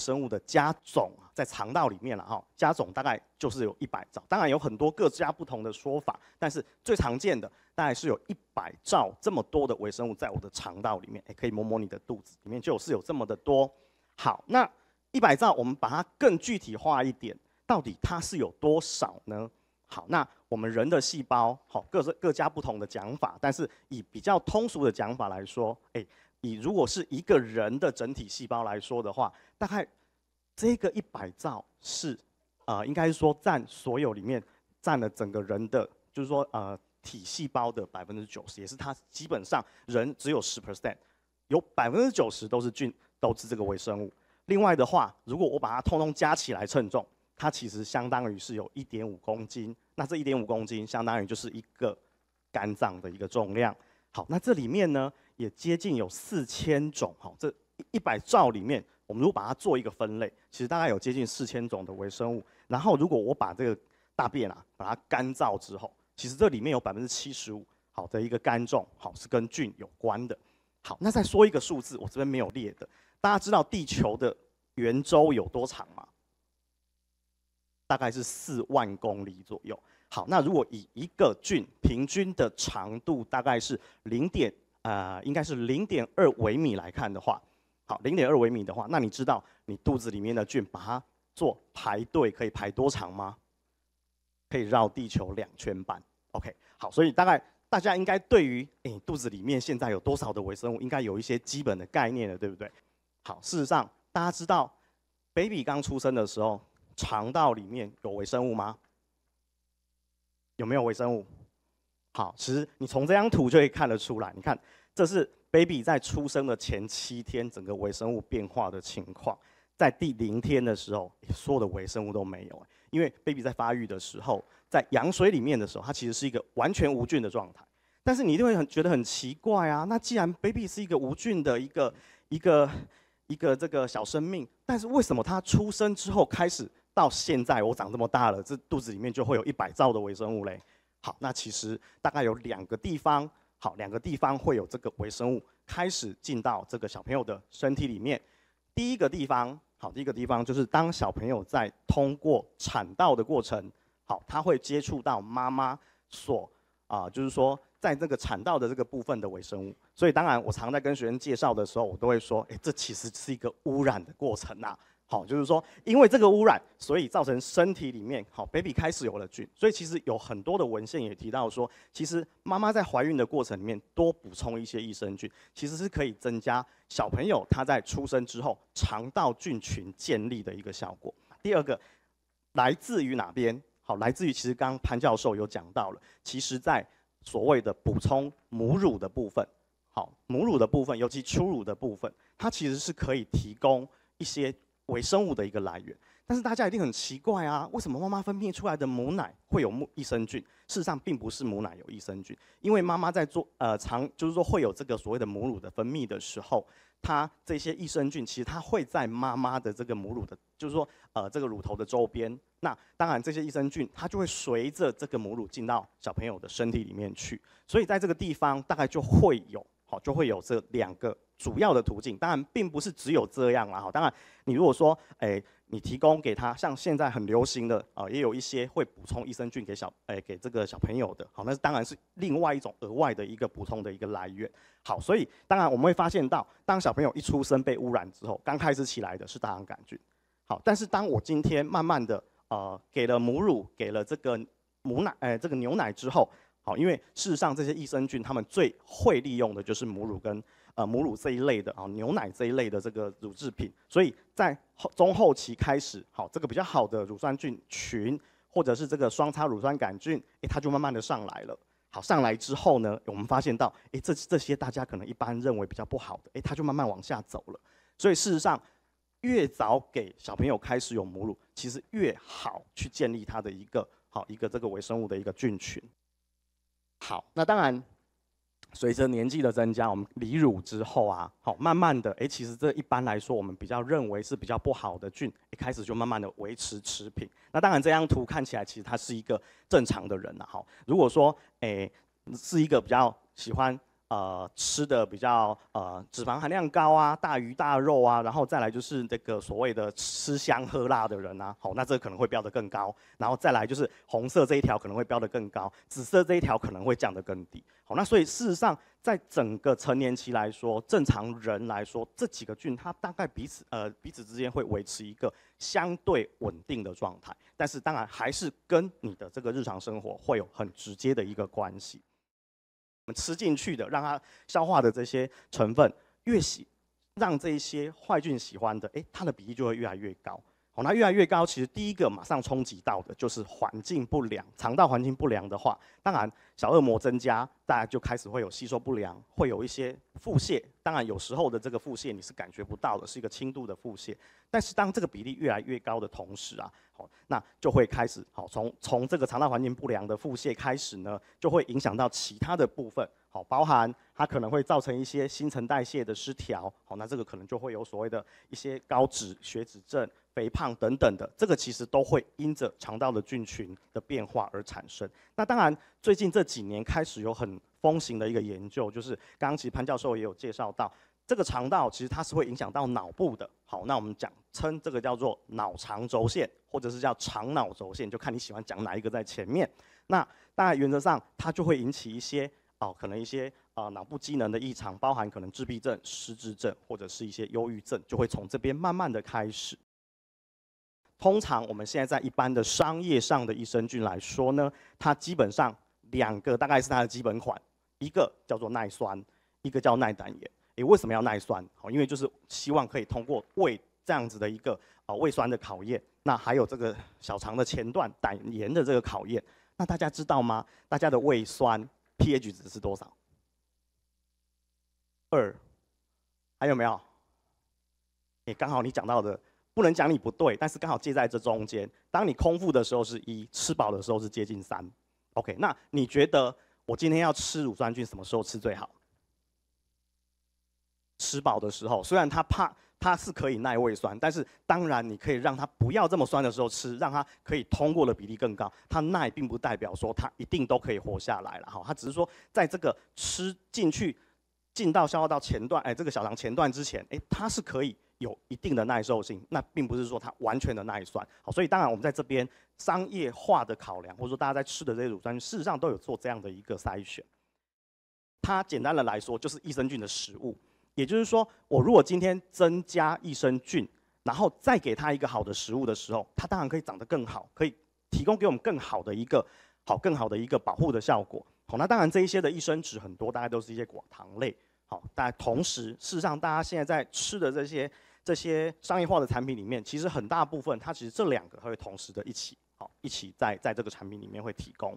生物的家种在肠道里面了哈，家种大概就是有一百兆，当然有很多各家不同的说法，但是最常见的大概是有一百兆这么多的微生物在我的肠道里面，哎，可以摸摸你的肚子，里面就是有这么的多。好，那一百兆我们把它更具体化一点，到底它是有多少呢？好，那我们人的细胞，好，各各家不同的讲法，但是以比较通俗的讲法来说，哎。以如果是一个人的整体细胞来说的话，大概这个一百兆是，啊，应该说占所有里面占了整个人的，就是说，呃，体细胞的百分之九十，也是它基本上人只有十 percent，有百分之九十都是菌，都是这个微生物。另外的话，如果我把它通通加起来称重，它其实相当于是有一点五公斤，那这一点五公斤相当于就是一个肝脏的一个重量。好，那这里面呢？也接近有四千种，哈，这一百兆里面，我们如果把它做一个分类，其实大概有接近四千种的微生物。然后，如果我把这个大便啊，把它干燥之后，其实这里面有百分之七十五，好的一个干重，好是跟菌有关的。好，那再说一个数字，我这边没有列的，大家知道地球的圆周有多长吗？大概是四万公里左右。好，那如果以一个菌平均的长度大概是零点。啊，应该是零点二微米来看的话，好，零点二微米的话，那你知道你肚子里面的菌把它做排队可以排多长吗？可以绕地球两圈半。OK，好，所以大概大家应该对于你肚子里面现在有多少的微生物，应该有一些基本的概念了，对不对？好，事实上大家知道，baby 刚出生的时候，肠道里面有微生物吗？有没有微生物？好，其实你从这张图就可以看得出来。你看，这是 Baby 在出生的前七天，整个微生物变化的情况。在第零天的时候，所有的微生物都没有，因为 Baby 在发育的时候，在羊水里面的时候，它其实是一个完全无菌的状态。但是你一定会很觉得很奇怪啊，那既然 Baby 是一个无菌的一个一个一个这个小生命，但是为什么他出生之后开始到现在，我长这么大了，这肚子里面就会有一百兆的微生物嘞？好，那其实大概有两个地方，好，两个地方会有这个微生物开始进到这个小朋友的身体里面。第一个地方，好，第一个地方就是当小朋友在通过产道的过程，好，他会接触到妈妈所啊，就是说在这个产道的这个部分的微生物。所以当然，我常在跟学生介绍的时候，我都会说，哎，这其实是一个污染的过程啊。好，就是说，因为这个污染，所以造成身体里面好 baby 开始有了菌，所以其实有很多的文献也提到说，其实妈妈在怀孕的过程里面多补充一些益生菌，其实是可以增加小朋友他在出生之后肠道菌群建立的一个效果。第二个，来自于哪边？好，来自于其实刚潘教授有讲到了，其实在所谓的补充母乳的部分，好，母乳的部分，尤其初乳的部分，它其实是可以提供一些。微生物的一个来源，但是大家一定很奇怪啊，为什么妈妈分泌出来的母奶会有木益生菌？事实上，并不是母奶有益生菌，因为妈妈在做呃肠，就是说会有这个所谓的母乳的分泌的时候，它这些益生菌其实它会在妈妈的这个母乳的，就是说呃这个乳头的周边，那当然这些益生菌它就会随着这个母乳进到小朋友的身体里面去，所以在这个地方大概就会有好，就会有这两个。主要的途径，当然并不是只有这样了哈。当然，你如果说，诶，你提供给他，像现在很流行的啊，也有一些会补充益生菌给小，诶，给这个小朋友的，好，那是当然是另外一种额外的一个补充的一个来源。好，所以当然我们会发现到，当小朋友一出生被污染之后，刚开始起来的是大肠杆菌，好，但是当我今天慢慢的呃，给了母乳，给了这个母奶，诶，这个牛奶之后，好，因为事实上这些益生菌他们最会利用的就是母乳跟呃，母乳这一类的啊，牛奶这一类的这个乳制品，所以在后中后期开始，好，这个比较好的乳酸菌群或者是这个双叉乳酸杆菌，诶，它就慢慢的上来了。好，上来之后呢，我们发现到，诶，这这些大家可能一般认为比较不好的，诶，它就慢慢往下走了。所以事实上，越早给小朋友开始有母乳，其实越好去建立他的一个好一个这个微生物的一个菌群。好，那当然。随着年纪的增加，我们离乳之后啊，好，慢慢的，哎，其实这一般来说，我们比较认为是比较不好的菌，一开始就慢慢的维持持平。那当然，这张图看起来其实他是一个正常的人了，哈。如果说，哎，是一个比较喜欢。呃，吃的比较呃，脂肪含量高啊，大鱼大肉啊，然后再来就是这个所谓的吃香喝辣的人啊，好，那这可能会标得更高，然后再来就是红色这一条可能会标得更高，紫色这一条可能会降得更低。好，那所以事实上，在整个成年期来说，正常人来说，这几个菌它大概彼此呃彼此之间会维持一个相对稳定的状态，但是当然还是跟你的这个日常生活会有很直接的一个关系。吃进去的，让它消化的这些成分越喜，让这一些坏菌喜欢的，哎，它的比例就会越来越高。好，那越来越高，其实第一个马上冲击到的就是环境不良，肠道环境不良的话，当然小恶魔增加，大家就开始会有吸收不良，会有一些腹泻。当然有时候的这个腹泻你是感觉不到的，是一个轻度的腹泻。但是当这个比例越来越高的同时啊，好，那就会开始好从从这个肠道环境不良的腹泻开始呢，就会影响到其他的部分，好，包含它可能会造成一些新陈代谢的失调。好，那这个可能就会有所谓的一些高脂血脂症。肥胖等等的，这个其实都会因着肠道的菌群的变化而产生。那当然，最近这几年开始有很风行的一个研究，就是刚刚其实潘教授也有介绍到，这个肠道其实它是会影响到脑部的。好，那我们讲称这个叫做脑肠轴线，或者是叫肠脑轴线，就看你喜欢讲哪一个在前面。那当然，原则上它就会引起一些哦，可能一些啊脑部机能的异常，包含可能自闭症、失智症或者是一些忧郁症，就会从这边慢慢的开始。通常我们现在在一般的商业上的益生菌来说呢，它基本上两个大概是它的基本款，一个叫做耐酸，一个叫耐胆盐。诶，为什么要耐酸？好，因为就是希望可以通过胃这样子的一个啊胃酸的考验。那还有这个小肠的前段胆盐的这个考验。那大家知道吗？大家的胃酸 pH 值是多少？二，还有没有？诶，刚好你讲到的。不能讲你不对，但是刚好介在这中间。当你空腹的时候是一，吃饱的时候是接近三。OK，那你觉得我今天要吃乳酸菌什么时候吃最好？吃饱的时候，虽然它怕它是可以耐胃酸，但是当然你可以让它不要这么酸的时候吃，让它可以通过的比例更高。它耐并不代表说它一定都可以活下来了哈，它只是说在这个吃进去进到消化道前段，哎，这个小肠前段之前，哎，它是可以。有一定的耐受性，那并不是说它完全的耐酸。好，所以当然我们在这边商业化的考量，或者说大家在吃的这些乳酸菌，事实上都有做这样的一个筛选。它简单的来说就是益生菌的食物，也就是说，我如果今天增加益生菌，然后再给它一个好的食物的时候，它当然可以长得更好，可以提供给我们更好的一个好更好的一个保护的效果。好，那当然这一些的益生脂很多，大概都是一些果糖类。好，但同时事实上大家现在在吃的这些这些商业化的产品里面，其实很大部分，它其实这两个会同时的一起，好，一起在在这个产品里面会提供。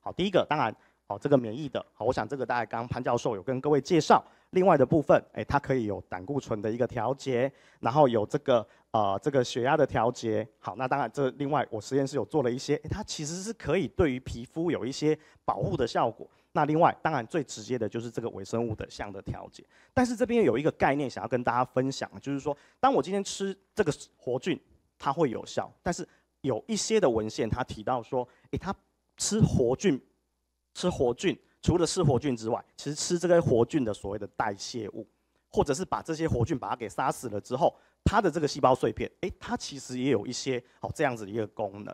好，第一个当然，好这个免疫的，好，我想这个大概刚潘教授有跟各位介绍。另外的部分，哎，它可以有胆固醇的一个调节，然后有这个呃这个血压的调节。好，那当然这另外我实验室有做了一些，哎，它其实是可以对于皮肤有一些保护的效果。那另外，当然最直接的就是这个微生物的相的调节。但是这边有一个概念想要跟大家分享，就是说，当我今天吃这个活菌，它会有效。但是有一些的文献它提到说，诶，它吃活菌，吃活菌，除了吃活菌之外，其实吃这个活菌的所谓的代谢物，或者是把这些活菌把它给杀死了之后，它的这个细胞碎片，诶，它其实也有一些好这样子的一个功能。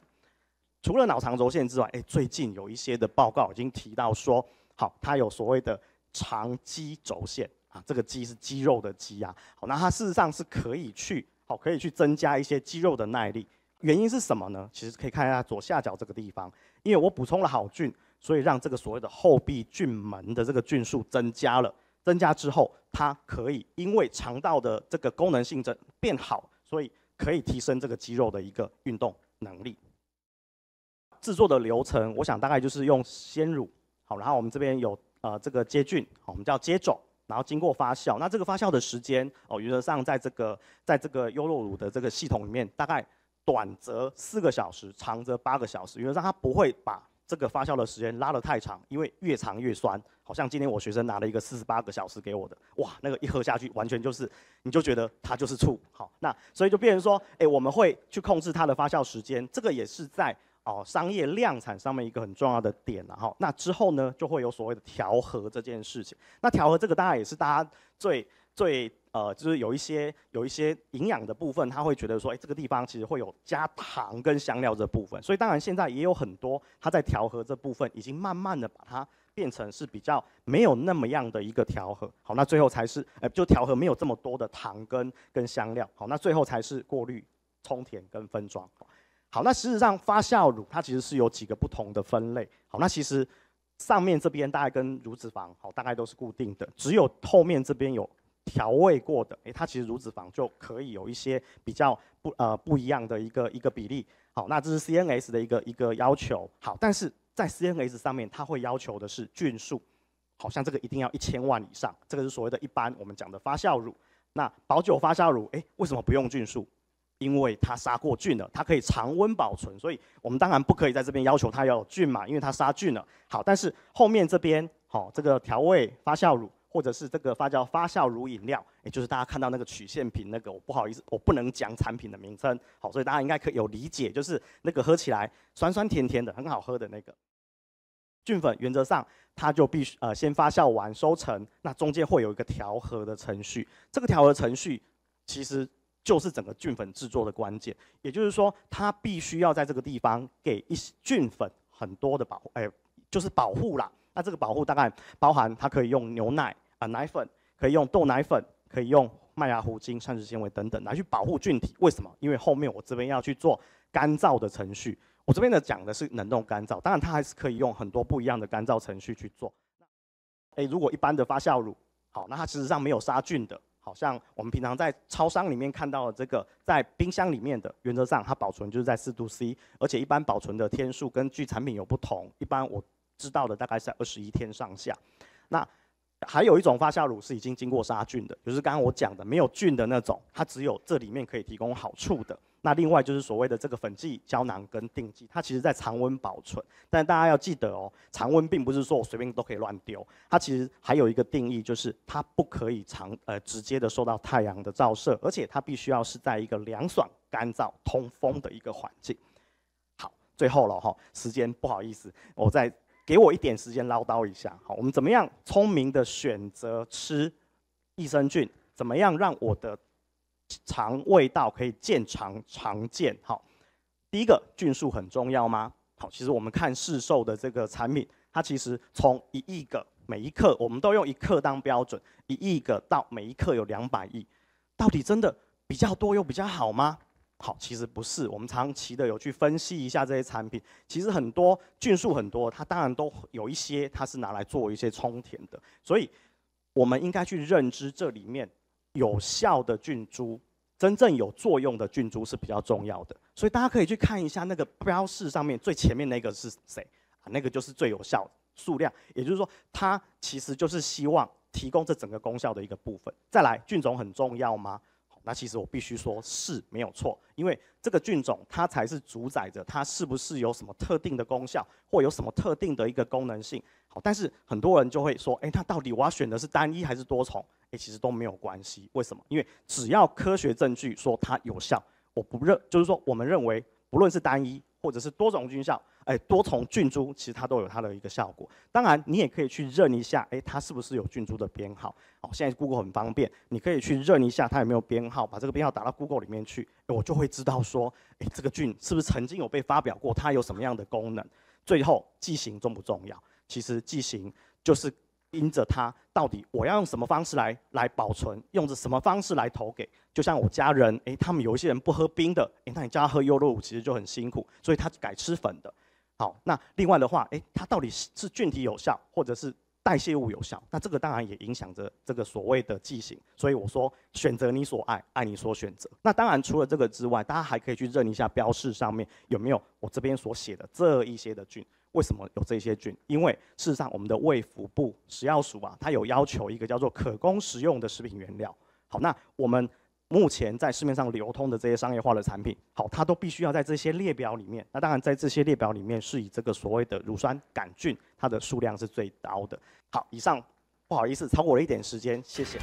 除了脑肠轴线之外，哎，最近有一些的报告已经提到说，好，它有所谓的肠肌轴线啊，这个肌是肌肉的肌啊。好，那它事实上是可以去，好，可以去增加一些肌肉的耐力。原因是什么呢？其实可以看一下左下角这个地方，因为我补充了好菌，所以让这个所谓的后壁菌门的这个菌数增加了。增加之后，它可以因为肠道的这个功能性增变好，所以可以提升这个肌肉的一个运动能力。制作的流程，我想大概就是用鲜乳，好，然后我们这边有呃这个接菌，我们叫接种，然后经过发酵，那这个发酵的时间哦，原则上在这个在这个优酪乳的这个系统里面，大概短则四个小时，长则八个小时，原则上它不会把这个发酵的时间拉得太长，因为越长越酸。好像今天我学生拿了一个四十八个小时给我的，哇，那个一喝下去完全就是，你就觉得它就是醋，好，那所以就变成说，哎，我们会去控制它的发酵时间，这个也是在。哦，商业量产上面一个很重要的点，然后那之后呢，就会有所谓的调和这件事情。那调和这个，当然也是大家最最呃，就是有一些有一些营养的部分，他会觉得说，哎，这个地方其实会有加糖跟香料这部分。所以当然现在也有很多，它在调和这部分，已经慢慢的把它变成是比较没有那么样的一个调和。好，那最后才是，呃，就调和没有这么多的糖跟跟香料。好，那最后才是过滤、冲填跟分装。好，那事实上发酵乳它其实是有几个不同的分类。好，那其实上面这边大概跟乳脂肪好，大概都是固定的，只有后面这边有调味过的，哎，它其实乳脂肪就可以有一些比较不呃不一样的一个一个比例。好，那这是 CNS 的一个一个要求。好，但是在 CNS 上面它会要求的是菌数，好像这个一定要一千万以上，这个是所谓的一般我们讲的发酵乳。那保酒发酵乳，哎，为什么不用菌数？因为它杀过菌了，它可以常温保存，所以我们当然不可以在这边要求它要有菌嘛，因为它杀菌了。好，但是后面这边，好，这个调味发酵乳或者是这个发酵发酵乳饮料，也就是大家看到那个曲线瓶那个，我不好意思，我不能讲产品的名称。好，所以大家应该可以有理解，就是那个喝起来酸酸甜甜的很好喝的那个菌粉，原则上它就必须呃先发酵完收成，那中间会有一个调和的程序。这个调和程序其实。就是整个菌粉制作的关键，也就是说，它必须要在这个地方给一些菌粉很多的保，哎，就是保护啦。那这个保护大概包含它可以用牛奶啊、奶粉，可以用豆奶粉，可以用麦芽糊精、膳食纤维等等来去保护菌体。为什么？因为后面我这边要去做干燥的程序。我这边呢讲的是冷冻干燥，当然它还是可以用很多不一样的干燥程序去做。哎，如果一般的发酵乳，好，那它事实上没有杀菌的。好像我们平常在超商里面看到的这个，在冰箱里面的，原则上它保存就是在四度 C，而且一般保存的天数根据产品有不同，一般我知道的大概是二十一天上下，那。还有一种发酵乳是已经经过杀菌的，就是刚刚我讲的没有菌的那种，它只有这里面可以提供好处的。那另外就是所谓的这个粉剂胶囊跟定剂，它其实在常温保存，但大家要记得哦，常温并不是说我随便都可以乱丢，它其实还有一个定义，就是它不可以常呃直接的受到太阳的照射，而且它必须要是在一个凉爽、干燥、通风的一个环境。好，最后了哈，时间不好意思，我再。给我一点时间唠叨一下，好，我们怎么样聪明的选择吃益生菌？怎么样让我的肠味道可以健肠常健？好，第一个菌数很重要吗？好，其实我们看市售的这个产品，它其实从一亿个每一克，我们都用一克当标准，一亿个到每一克有两百亿，到底真的比较多又比较好吗？好，其实不是，我们长期的有去分析一下这些产品，其实很多菌数很多，它当然都有一些，它是拿来做一些充填的，所以我们应该去认知这里面有效的菌株，真正有作用的菌株是比较重要的，所以大家可以去看一下那个标示上面最前面那个是谁啊，那个就是最有效数量，也就是说它其实就是希望提供这整个功效的一个部分。再来，菌种很重要吗？那其实我必须说是没有错，因为这个菌种它才是主宰着它是不是有什么特定的功效或有什么特定的一个功能性。好，但是很多人就会说，哎，那到底我要选的是单一还是多重？哎，其实都没有关系。为什么？因为只要科学证据说它有效，我不认，就是说我们认为，不论是单一。或者是多种菌效，哎，多重菌株其实它都有它的一个效果。当然，你也可以去认一下，哎，它是不是有菌株的编号？好，现在 Google 很方便，你可以去认一下它有没有编号，把这个编号打到 Google 里面去，哎，我就会知道说，哎，这个菌是不是曾经有被发表过，它有什么样的功能？最后，剂型重不重要？其实剂型就是。盯着它，到底我要用什么方式来来保存？用着什么方式来投给？就像我家人，诶，他们有一些人不喝冰的，诶，那你叫他喝优乐五，其实就很辛苦，所以他改吃粉的。好，那另外的话，诶，它到底是菌体有效，或者是代谢物有效？那这个当然也影响着这个所谓的剂型。所以我说，选择你所爱，爱你所选择。那当然，除了这个之外，大家还可以去认一下标示上面有没有我这边所写的这一些的菌。为什么有这些菌？因为事实上，我们的胃腹部食药署啊，它有要求一个叫做可供食用的食品原料。好，那我们目前在市面上流通的这些商业化的产品，好，它都必须要在这些列表里面。那当然，在这些列表里面，是以这个所谓的乳酸杆菌，它的数量是最高的。好，以上不好意思，超过了一点时间，谢谢。